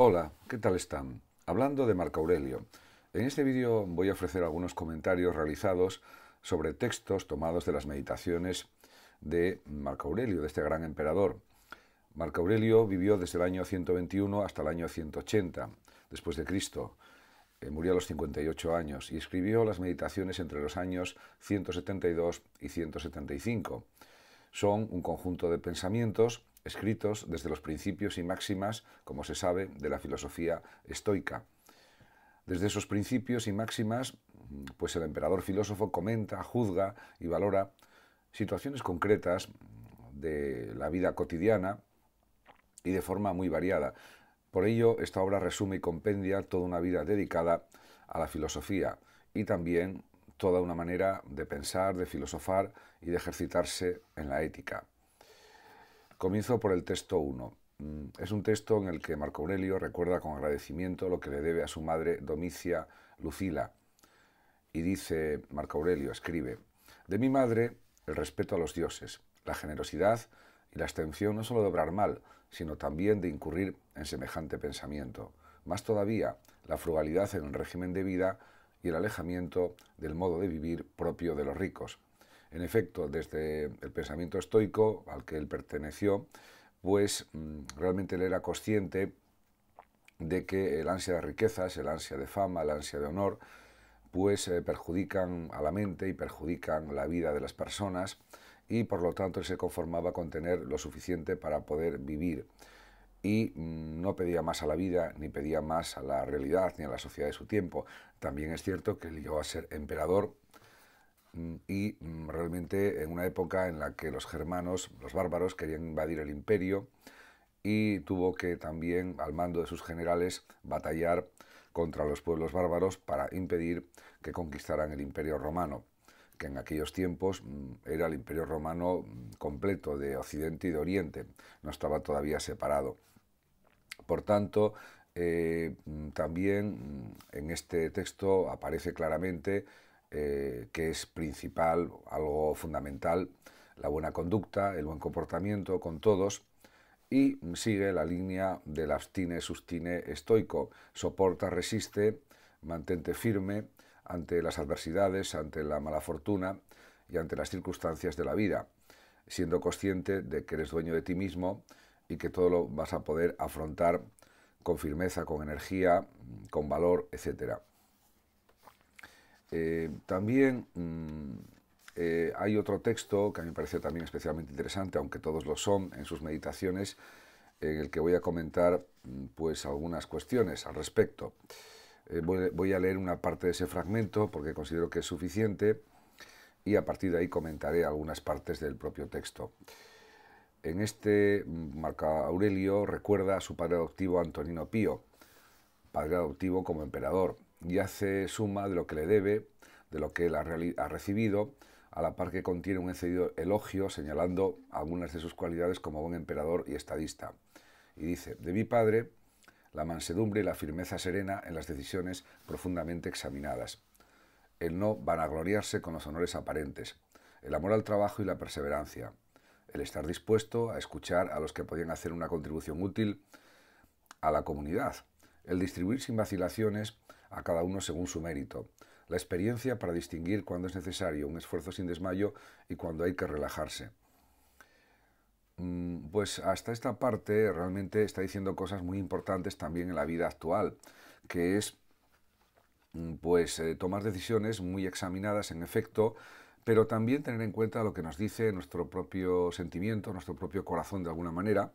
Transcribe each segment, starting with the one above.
Hola, ¿qué tal están? Hablando de Marco Aurelio. En este vídeo voy a ofrecer algunos comentarios realizados sobre textos tomados de las meditaciones de Marco Aurelio, de este gran emperador. Marco Aurelio vivió desde el año 121 hasta el año 180 después de Cristo. Eh, murió a los 58 años y escribió las meditaciones entre los años 172 y 175. Son un conjunto de pensamientos escritos desde los principios y máximas, como se sabe, de la filosofía estoica. Desde esos principios y máximas, pues el emperador filósofo comenta, juzga y valora situaciones concretas de la vida cotidiana y de forma muy variada. Por ello, esta obra resume y compendia toda una vida dedicada a la filosofía y también toda una manera de pensar, de filosofar y de ejercitarse en la ética. Comienzo por el texto 1. Mm, es un texto en el que Marco Aurelio recuerda con agradecimiento lo que le debe a su madre Domicia Lucila. Y dice Marco Aurelio, escribe, de mi madre el respeto a los dioses, la generosidad y la abstención no solo de obrar mal, sino también de incurrir en semejante pensamiento. Más todavía, la frugalidad en el régimen de vida y el alejamiento del modo de vivir propio de los ricos, en efecto, desde el pensamiento estoico al que él perteneció, pues mm, realmente él era consciente de que el ansia de riquezas, el ansia de fama, el ansia de honor, pues eh, perjudican a la mente y perjudican la vida de las personas y por lo tanto él se conformaba con tener lo suficiente para poder vivir y mm, no pedía más a la vida, ni pedía más a la realidad, ni a la sociedad de su tiempo. También es cierto que él llegó a ser emperador Mm, y mm, realmente en una época en la que los germanos, los bárbaros, querían invadir el imperio y tuvo que también, al mando de sus generales, batallar contra los pueblos bárbaros para impedir que conquistaran el imperio romano, que en aquellos tiempos mm, era el imperio romano completo de Occidente y de Oriente, no estaba todavía separado. Por tanto, eh, también en este texto aparece claramente eh, que es principal, algo fundamental, la buena conducta, el buen comportamiento con todos, y sigue la línea del abstine, sustine estoico, soporta, resiste, mantente firme ante las adversidades, ante la mala fortuna y ante las circunstancias de la vida, siendo consciente de que eres dueño de ti mismo y que todo lo vas a poder afrontar con firmeza, con energía, con valor, etcétera. Eh, también mm, eh, hay otro texto que a mí me parece también especialmente interesante, aunque todos lo son en sus meditaciones, en el que voy a comentar mm, pues algunas cuestiones al respecto. Eh, voy, voy, a leer una parte de ese fragmento porque considero que es suficiente y a partir de ahí comentaré algunas partes del propio texto. En este, mm, Marco Aurelio recuerda a su padre adoptivo Antonino Pío, padre adoptivo como emperador, y hace suma de lo que le debe, de lo que él ha, recibido, a la par que contiene un encendido elogio señalando algunas de sus cualidades como buen emperador y estadista. Y dice, de mi padre, la mansedumbre y la firmeza serena en las decisiones profundamente examinadas, el no vanagloriarse con los honores aparentes, el amor al trabajo y la perseverancia, el estar dispuesto a escuchar a los que podían hacer una contribución útil a la comunidad, el distribuir sin vacilaciones a cada uno según su mérito. La experiencia para distinguir cuándo es necesario un esfuerzo sin desmayo y cuándo hay que relajarse. Mm, pues hasta esta parte realmente está diciendo cosas muy importantes también en la vida actual, que es mm, pues eh, tomar decisiones muy examinadas en efecto, pero también tener en cuenta lo que nos dice nuestro propio sentimiento, nuestro propio corazón de alguna manera,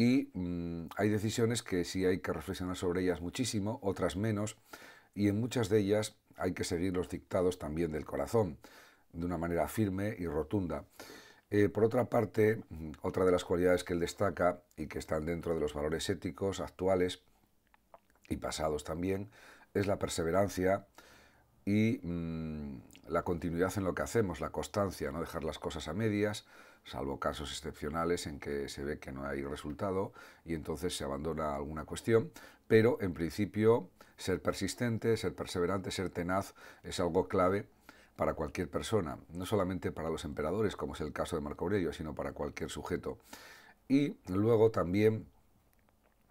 y mm, hay decisiones que sí hay que reflexionar sobre ellas muchísimo, otras menos, y en muchas de ellas hay que seguir los dictados también del corazón, de una manera firme y rotunda. Eh, por otra parte, mm, otra de las cualidades que él destaca y que están dentro de los valores éticos actuales y pasados también, es la perseverancia y mm, la continuidad en lo que hacemos, la constancia, no dejar las cosas a medias, salvo casos excepcionales en que se ve que no hay resultado y entonces se abandona alguna cuestión, pero en principio ser persistente, ser perseverante, ser tenaz es algo clave para cualquier persona, no solamente para los emperadores, como es el caso de Marco Aurelio, sino para cualquier sujeto. Y luego también,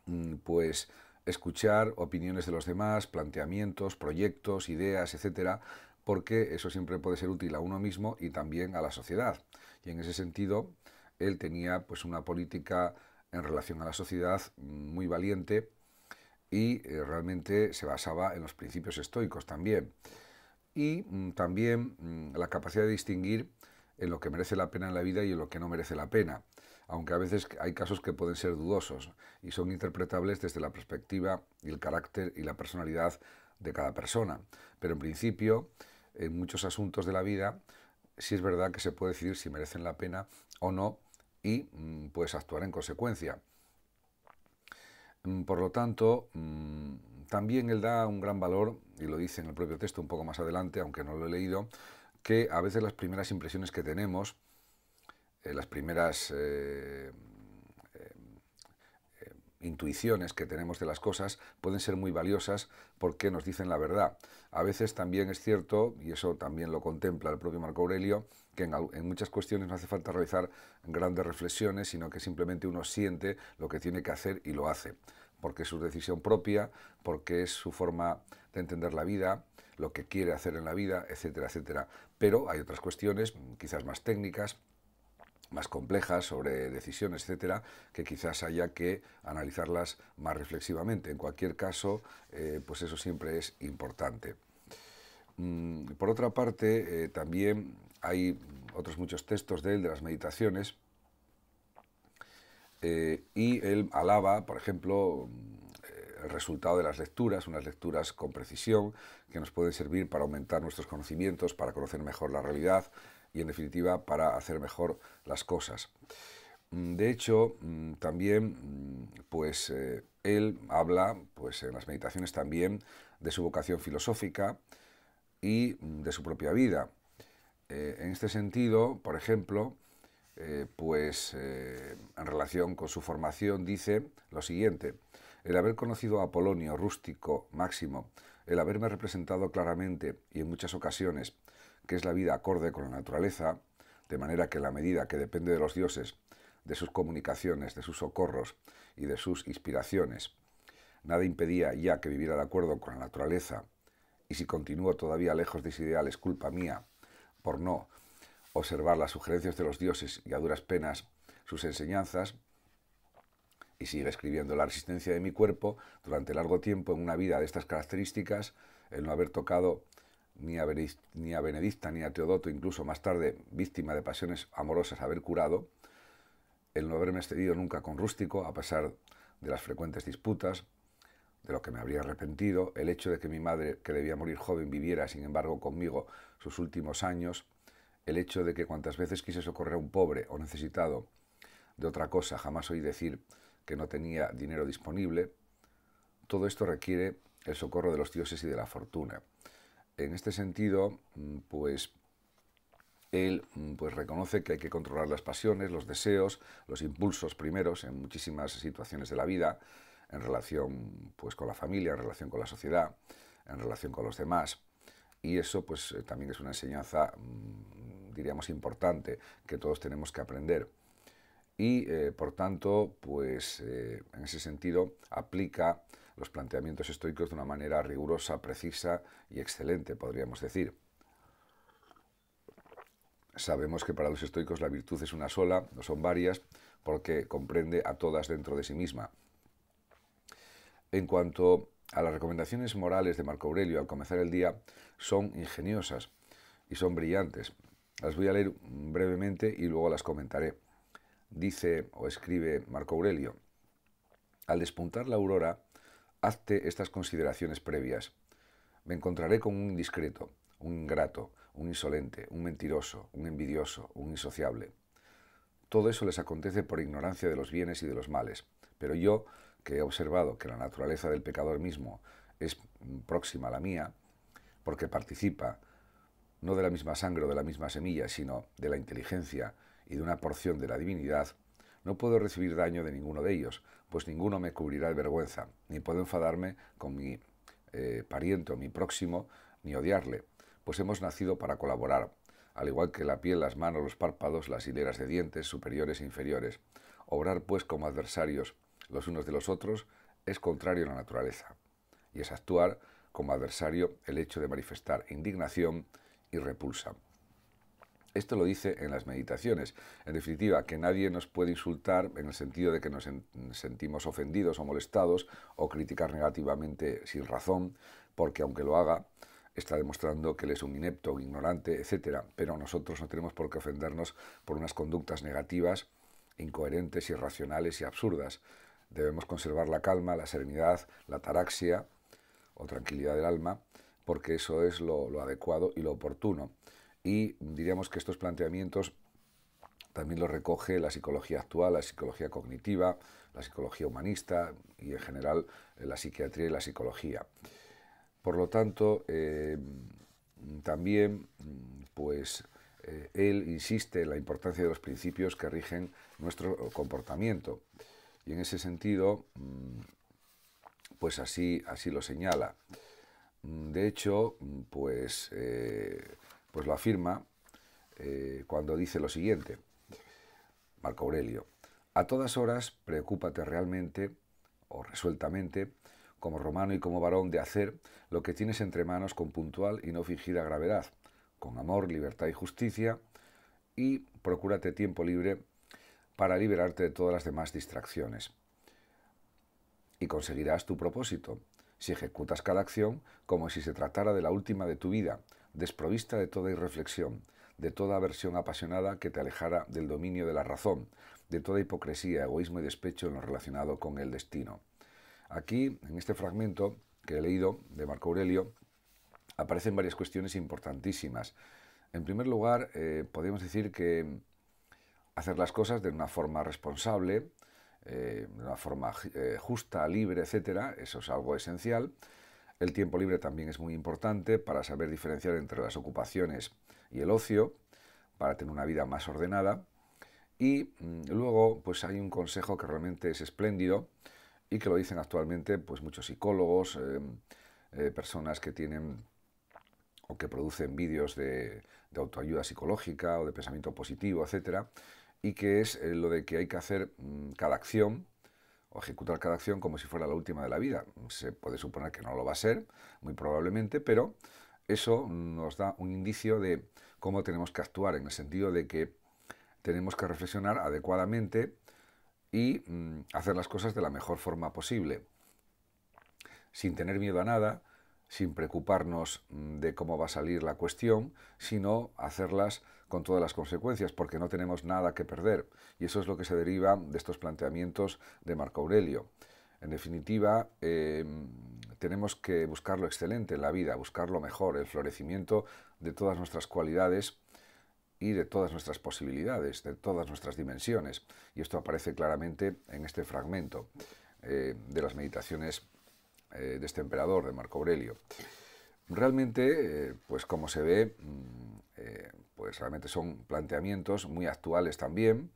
mm, pues, escuchar opiniones de los demás, planteamientos, proyectos, ideas, etcétera, porque eso siempre puede ser útil a uno mismo y también a la sociedad. Y en ese sentido, él tenía pues una política en relación a la sociedad muy valiente y eh, realmente se basaba en los principios estoicos también. Y mm, también mm, la capacidad de distinguir en lo que merece la pena en la vida y en lo que no merece la pena, aunque a veces hay casos que pueden ser dudosos y son interpretables desde la perspectiva y el carácter y la personalidad de cada persona. Pero en principio, en muchos asuntos de la vida, si es verdad que se puede decidir si merecen la pena o no y pues actuar en consecuencia. Mm, por lo tanto, mm, también él da un gran valor, y lo dice en el propio texto un poco más adelante, aunque no lo he leído, que a veces las primeras impresiones que tenemos, eh, las primeras eh, intuiciones que tenemos de las cosas pueden ser muy valiosas porque nos dicen la verdad. A veces también es cierto, y eso también lo contempla el propio Marco Aurelio, que en, muchas cuestiones no hace falta realizar grandes reflexiones, sino que simplemente uno siente lo que tiene que hacer y lo hace, porque es su decisión propia, porque es su forma de entender la vida, lo que quiere hacer en la vida, etcétera, etcétera. Pero hay otras cuestiones, quizás más técnicas, más complejas sobre decisiones, etcétera, que quizás haya que analizarlas más reflexivamente. En cualquier caso, eh, pues eso siempre es importante. Mm, por otra parte, eh, también hay otros muchos textos de él, de las meditaciones, eh, y él alaba, por ejemplo, mm, el resultado de las lecturas, unas lecturas con precisión que nos pueden servir para aumentar nuestros conocimientos, para conocer mejor la realidad, y en definitiva para hacer mejor las cosas. Mm, de hecho, mm, también, mm, pues eh, él habla, pues en las meditaciones también, de su vocación filosófica y de su propia vida. Eh, en este sentido, por ejemplo, eh, pues en relación con su formación dice lo siguiente, el haber conocido a Apolonio, rústico, máximo, el haberme representado claramente y en muchas ocasiones, que es la vida acorde con la naturaleza, de manera que la medida que depende de los dioses, de sus comunicaciones, de sus socorros y de sus inspiraciones, nada impedía ya que viviera de acuerdo con la naturaleza, y si continúo todavía lejos de ese ideal es culpa mía por no observar las sugerencias de los dioses y a duras penas sus enseñanzas, y sigue escribiendo la resistencia de mi cuerpo durante largo tiempo en una vida de estas características, el no haber tocado ni a, Benedicta, ni a, Teodoto, incluso más tarde víctima de pasiones amorosas, haber curado, el no haberme excedido nunca con Rústico, a pesar de las frecuentes disputas, de lo que me habría arrepentido, el hecho de que mi madre, que debía morir joven, viviera, sin embargo, conmigo sus últimos años, el hecho de que cuantas veces quise socorrer a un pobre o necesitado de otra cosa, jamás oí decir que no tenía dinero disponible, todo esto requiere el socorro de los dioses y de la fortuna en este sentido, mm, pues él mm, pues, reconoce que hay que controlar las pasiones, los deseos, los impulsos primeros en muchísimas situaciones de la vida, en relación pues, con la familia, en relación con la sociedad, en relación con los demás. Y eso pues, eh, también es una enseñanza, mm, diríamos, importante que todos tenemos que aprender. Y, eh, por tanto, pues, eh, en ese sentido, aplica los planteamientos estoicos de una manera rigurosa, precisa y excelente, podríamos decir. Sabemos que para los estoicos la virtud es una sola, no son varias, porque comprende a todas dentro de sí misma. En cuanto a las recomendaciones morales de Marco Aurelio al comenzar el día, son ingeniosas y son brillantes. Las voy a leer brevemente y luego las comentaré. Dice o escribe Marco Aurelio, al despuntar la aurora, Hazte estas consideraciones previas. Me encontraré con un indiscreto, un ingrato, un insolente, un mentiroso, un envidioso, un insociable. Todo eso les acontece por ignorancia de los bienes y de los males. Pero yo, que he observado que la naturaleza del pecador mismo es próxima a la mía, porque participa no de la misma sangre o de la misma semilla, sino de la inteligencia y de una porción de la divinidad, no puedo recibir daño de ninguno de ellos, pues ninguno me cubrirá de vergüenza, ni puedo enfadarme con mi eh, pariente o mi próximo, ni odiarle, pues hemos nacido para colaborar, al igual que la piel, las manos, los párpados, las hileras de dientes superiores e inferiores. Obrar pues como adversarios los unos de los otros es contrario a la naturaleza, y es actuar como adversario el hecho de manifestar indignación y repulsa. Esto lo dice en las meditaciones. En definitiva, que nadie nos puede insultar en el sentido de que nos sentimos ofendidos o molestados o criticar negativamente sin razón, porque aunque lo haga, está demostrando que él es un inepto, un ignorante, etc. Pero nosotros no tenemos por qué ofendernos por unas conductas negativas, incoherentes, irracionales y absurdas. Debemos conservar la calma, la serenidad, la taraxia o tranquilidad del alma, porque eso es lo, lo adecuado y lo oportuno y diríamos que estos planteamientos también los recoge la psicología actual, la psicología cognitiva, la psicología humanista y en general la psiquiatría y la psicología. Por lo tanto, eh, también pues eh, él insiste en la importancia de los principios que rigen nuestro comportamiento. Y en ese sentido, mm, pues así, así lo señala. De hecho, pues eh, pues lo afirma eh, cuando dice lo siguiente, Marco Aurelio, a todas horas preocúpate realmente o resueltamente como romano y como varón de hacer lo que tienes entre manos con puntual y no fingida gravedad, con amor, libertad y justicia, y procúrate tiempo libre para liberarte de todas las demás distracciones. Y conseguirás tu propósito, si ejecutas cada acción como si se tratara de la última de tu vida, desprovista de toda irreflexión, de toda aversión apasionada que te alejara del dominio de la razón, de toda hipocresía, egoísmo y despecho en lo relacionado con el destino. Aquí, en este fragmento que he leído de Marco Aurelio, aparecen varias cuestiones importantísimas. En primer lugar, eh, podemos decir que hacer las cosas de una forma responsable, eh, de una forma eh, justa, libre, etcétera, eso es algo esencial. El tiempo libre también es muy importante para saber diferenciar entre las ocupaciones y el ocio, para tener una vida más ordenada. Y mm, luego, pues hay un consejo que realmente es espléndido y que lo dicen actualmente pues muchos psicólogos, eh, eh, personas que tienen o que producen vídeos de, autoayuda psicológica o de pensamiento positivo, etcétera, y que es eh, lo de que hay que hacer mm, cada acción ejecutar cada acción como si fuera la última de la vida. Se puede suponer que no lo va a ser, muy probablemente, pero eso nos da un indicio de cómo tenemos que actuar, en el sentido de que tenemos que reflexionar adecuadamente y mm, hacer las cosas de la mejor forma posible, sin tener miedo a nada, sin preocuparnos mm, de cómo va a salir la cuestión, sino hacerlas con todas las consecuencias, porque no tenemos nada que perder. Y eso es lo que se deriva de estos planteamientos de Marco Aurelio. En definitiva, em, tenemos que buscar lo excelente en la vida, buscar lo mejor, el florecimiento de todas nuestras cualidades y de todas nuestras posibilidades, de todas nuestras dimensiones. Y esto aparece claramente en este fragmento eh, de las meditaciones eh, de este emperador, de Marco Aurelio. Realmente, eh, pues como se ve, mm, eh, pues realmente son planteamientos muy actuales también.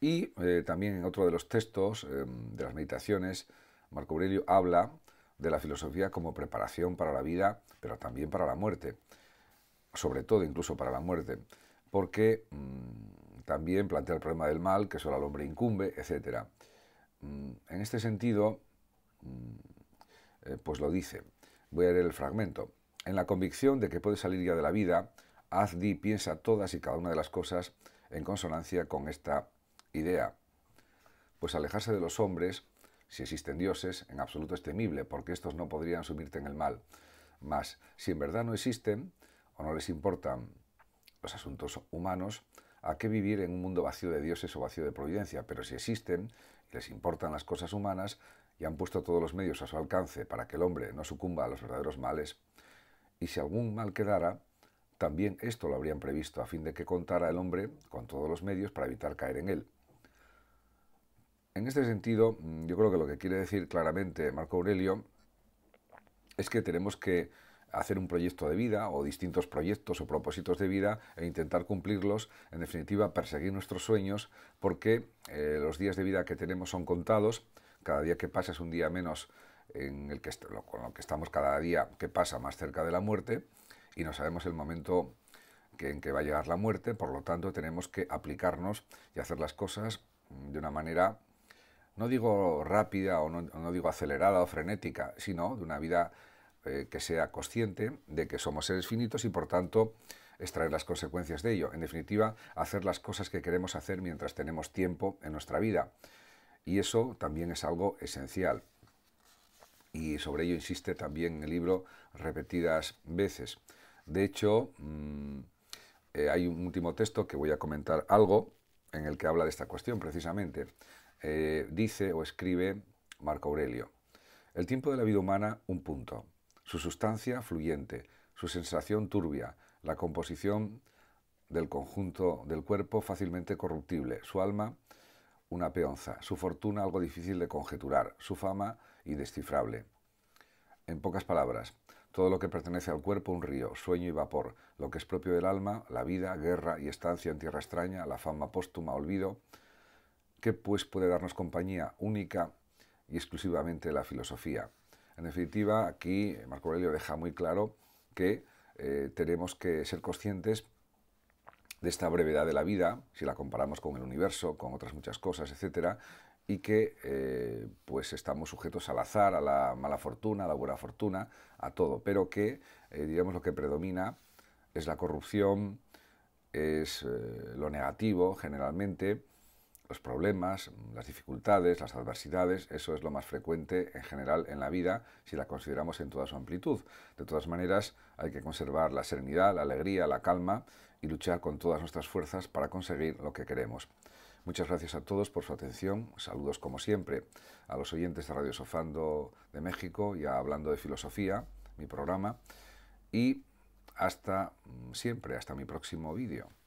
Y también en otro de los textos de las meditaciones, Marco Aurelio habla de la filosofía como preparación para la vida, pero también para la muerte, sobre todo incluso para la muerte, porque mm, también plantea el problema del mal, que solo al hombre incumbe, etc. Mm, en este sentido, eh, pues lo dice. Voy a leer el fragmento. En la convicción de que puedes salir ya de la vida, haz piensa todas y cada una de las cosas en consonancia con esta idea. Pues alejarse de los hombres, si existen dioses, en absoluto es temible, porque estos no podrían sumirte en el mal. Mas, si en verdad no existen, o no les importan los asuntos humanos, ¿a qué vivir en un mundo vacío de dioses o vacío de providencia? Pero si existen y les importan las cosas humanas, y han puesto todos los medios a su alcance para que el hombre no sucumba a los verdaderos males, y si algún mal quedara, también esto lo habrían previsto a fin de que contara el hombre con todos los medios para evitar caer en él. En este sentido, mm, yo creo que lo que quiere decir claramente Marco Aurelio es que tenemos que hacer un proyecto de vida o distintos proyectos o propósitos de vida e intentar cumplirlos, en definitiva perseguir nuestros sueños, porque eh, los días de vida que tenemos son contados cada día que pasa es un día menos en el que, con lo que estamos cada día que pasa más cerca de la muerte y no sabemos el momento en que va a llegar la muerte, por lo tanto tenemos que aplicarnos y hacer las cosas de una manera, no digo rápida o no, digo acelerada o frenética, sino de una vida eh, que sea consciente de que somos seres finitos y por tanto extraer las consecuencias de ello. En definitiva, hacer las cosas que queremos hacer mientras tenemos tiempo en nuestra vida. Y eso también es algo esencial. Y sobre ello insiste también en el libro repetidas veces. De hecho, mm, eh, hay un último texto que voy a comentar algo en el que habla de esta cuestión precisamente. Eh, dice o escribe Marco Aurelio, el tiempo de la vida humana, un punto, su sustancia fluyente, su sensación turbia, la composición del conjunto del cuerpo fácilmente corruptible, su alma una peonza, su fortuna algo difícil de conjeturar, su fama indescifrable. En pocas palabras, todo lo que pertenece al cuerpo un río, sueño y vapor, lo que es propio del alma, la vida, guerra y estancia en tierra extraña, la fama póstuma, olvido, ¿qué pues puede darnos compañía única y exclusivamente la filosofía? En definitiva, aquí Marco Aurelio deja muy claro que eh, tenemos que ser conscientes de esta brevedad de la vida, si la comparamos con el universo, con otras muchas cosas, etcétera, y que eh, pues estamos sujetos al azar, a la mala fortuna, a la buena fortuna, a todo, pero que eh, digamos lo que predomina es la corrupción, es eh, lo negativo generalmente, los problemas, las dificultades, las adversidades, eso es lo más frecuente en general en la vida si la consideramos en toda su amplitud. De todas maneras, hay que conservar la serenidad, la alegría, la calma y luchar con todas nuestras fuerzas para conseguir lo que queremos. Muchas gracias a todos por su atención, saludos como siempre a los oyentes de Radio Sofando de México y a Hablando de Filosofía, mi programa, y hasta mm, siempre, hasta mi próximo vídeo.